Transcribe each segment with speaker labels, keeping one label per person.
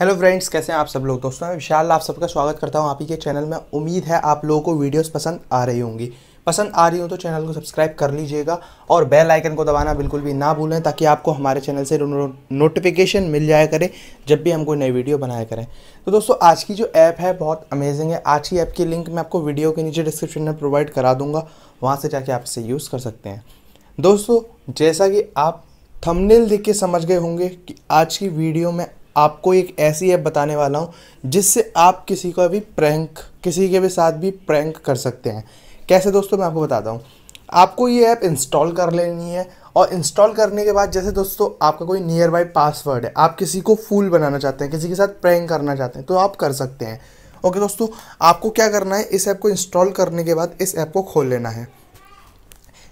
Speaker 1: hello friends कैसे हैं आप सब लोग दोस्तों मैं विशाल आप सबका स्वागत करता हूं आप ही के चैनल में उम्मीद है आप लोगों को वीडियोस पसंद आ रही होंगी पसंद आ रही हो तो चैनल को सब्सक्राइब कर लीजिएगा और बेल आइकन को दबाना बिल्कुल भी ना भूलें ताकि आपको हमारे चैनल से नोटिफिकेशन मिल जाया करे जब भी हम कोई नई वीडियो बनाया करें तो दोस्तों आज की जो ऐप है बहुत अमेजिंग है आज की ऐप की लिंक मैं आपको वीडियो के नीचे डिस्क्रिप्शन में प्रोवाइड करा दूंगा वहाँ से जाके आप इसे यूज़ कर सकते हैं दोस्तों जैसा कि आप थंबनेल देख के समझ गए होंगे कि आज की वीडियो में आपको एक ऐसी ऐप बताने वाला हूँ जिससे आप किसी का भी प्रैंक किसी के भी साथ भी प्रैंक कर सकते हैं कैसे दोस्तों मैं आपको बताता हूँ आपको ये ऐप इंस्टॉल कर लेनी है और इंस्टॉल करने के बाद जैसे दोस्तों आपका कोई नियर बाई पासवर्ड है आप किसी को फूल बनाना चाहते हैं किसी के साथ प्रैंक करना चाहते हैं तो आप कर सकते हैं ओके दोस्तों आपको क्या करना है इस ऐप को इंस्टॉल करने के बाद इस ऐप को खोल लेना है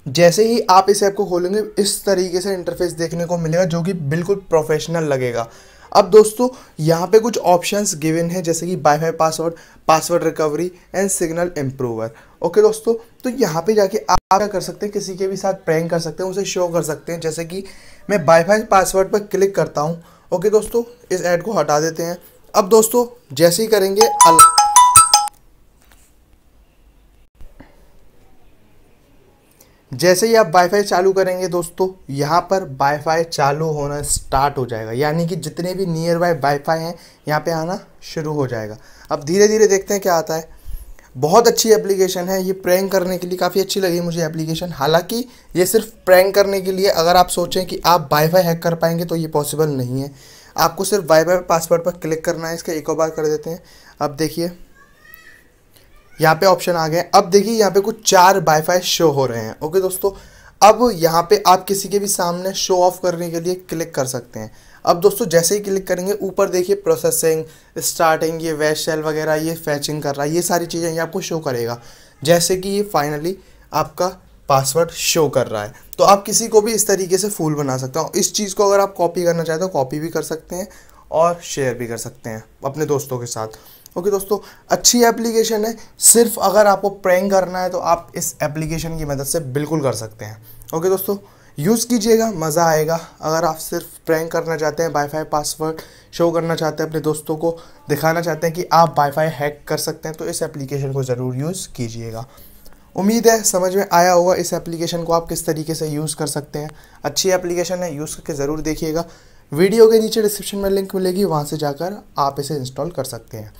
Speaker 1: जैसे ही आप इस ऐप को खोलेंगे इस तरीके से इंटरफेस देखने को मिलेगा जो कि बिल्कुल प्रोफेशनल लगेगा अब दोस्तों यहाँ पे कुछ ऑप्शंस गिवन है जैसे कि wifi password password recovery and signal improver okay दोस्तों तो यहाँ पे जाके आप क्या कर सकते हैं किसी के भी साथ प्रैंक कर सकते हैं उसे शो कर सकते हैं जैसे कि मैं बाईफाई पासवर्ड पर क्लिक करता हूँ ओके दोस्तों इस ऐड को हटा देते हैं अब दोस्तों जैसे ही करेंगे अल जैसे ही आप वाईफाई चालू करेंगे दोस्तों यहाँ पर वाईफाई चालू होना स्टार्ट हो जाएगा यानी कि जितने भी नियर बाय वाईफाई हैं यहाँ पे आना शुरू हो जाएगा अब धीरे धीरे देखते हैं क्या आता है बहुत अच्छी एप्लीकेशन है ये प्रैंक करने के लिए काफ़ी अच्छी लगी मुझे एप्लीकेशन हालांकि ये सिर्फ प्रैंक करने के लिए अगर आप सोचें कि आप वाईफाई हैक कर पाएंगे तो ये पॉसिबल नहीं है आपको सिर्फ वाईफाई पासवर्ड पर क्लिक करना है इसका एक और बार कर देते हैं अब देखिए यहाँ पे ऑप्शन आ गए अब देखिए यहाँ पे कुछ चार वाईफाई शो हो रहे हैं ओके दोस्तों अब यहाँ पे आप किसी के भी सामने शो ऑफ करने के लिए क्लिक कर सकते हैं अब दोस्तों जैसे ही क्लिक करेंगे ऊपर देखिए प्रोसेसिंग स्टार्टिंग ये वेस्ट सेल वगैरह ये फैचिंग कर रहा है ये सारी चीज़ें ये आपको शो करेगा जैसे कि ये फाइनली आपका पासवर्ड शो कर रहा है तो आप किसी को भी इस तरीके से फूल बना सकते हो इस चीज़ को अगर आप कॉपी करना चाहते हो कॉपी भी कर सकते हैं और शेयर भी कर सकते हैं अपने दोस्तों के साथ ओके okay, दोस्तों अच्छी एप्लीकेशन है सिर्फ अगर आपको प्रैंक करना है तो आप इस एप्लीकेशन की मदद से बिल्कुल कर सकते हैं ओके okay, दोस्तों यूज़ कीजिएगा मज़ा आएगा अगर आप सिर्फ प्रैंक करना चाहते हैं वाईफाई पासवर्ड शो करना चाहते हैं अपने दोस्तों को दिखाना चाहते हैं कि आप वाईफाई हैक कर सकते हैं तो इस एप्लीकेशन को ज़रूर यूज़ कीजिएगा उम्मीद है समझ में आया होगा इस एप्लीकेशन को आप किस तरीके से यूज़ कर सकते हैं अच्छी एप्लीकेशन है यूज़ करके ज़रूर देखिएगा वीडियो के नीचे डिस्क्रिप्शन में लिंक मिलेगी वहाँ से जाकर आप इसे इंस्टॉल कर सकते हैं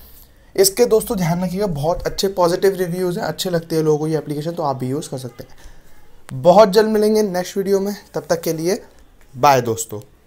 Speaker 1: इसके दोस्तों ध्यान रखिएगा बहुत अच्छे पॉजिटिव रिव्यूज़ हैं अच्छे लगते हैं लोगों को ये एप्लीकेशन तो आप भी यूज़ कर सकते हैं बहुत जल्द मिलेंगे नेक्स्ट वीडियो में तब तक के लिए बाय दोस्तों